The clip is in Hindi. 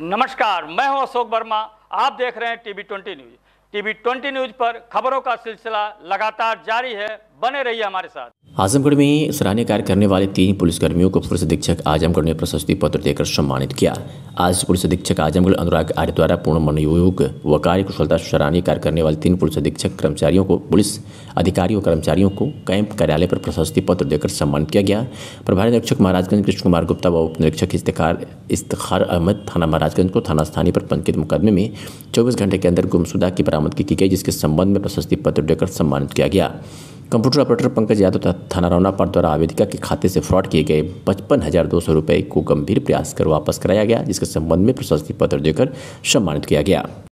नमस्कार मैं हूं अशोक वर्मा आप देख रहे हैं TV twenty news TV twenty news पर खबरों का सिलसिला लगातार जारी है बने रहिए हमारे साथ आजमगढ़ में सराहनीय कार्य करने वाले तीन पुलिसकर्मियों को पुलिस अधीक्षक आजमगढ़ ने प्रशस्ति पत्र देकर सम्मानित किया आज पुलिस अधीक्षक आजमगढ़ अनुराग आर्य द्वारा पूर्ण मनोयोग व कार्य कुशलता सराहनीय कार्य करने वाले तीन पुलिस अधीक्षक कर्मचारियों को पुलिस अधिकारी और कर्मचारियों को कैंप कार्यालय पर प्रशस्ति पत्र देकर सम्मानित किया गया प्रभारी निरीक्षक महाराजगंज कृष्ण कुमार गुप्ता व उप निरीक्षक इस्तेखार इफ्तार अहमद थाना महाराजगंज को थाना स्थानीय पर पंकित मुकदमे में चौबीस घंटे के अंदर गुमशुदा की बरामदगी की गई जिसके संबंध में प्रशस्ति पत्र देकर सम्मानित किया गया कंप्यूटर ऑपरेटर पंकज यादव तथा थाना रौनापाट द्वारा आवेदिका के खाते से फ्रॉड किए गए पचपन हज़ार दो सौ रुपये को गंभीर प्रयास कर वापस कराया गया जिसके संबंध में प्रशस्ति पत्र देकर सम्मानित किया गया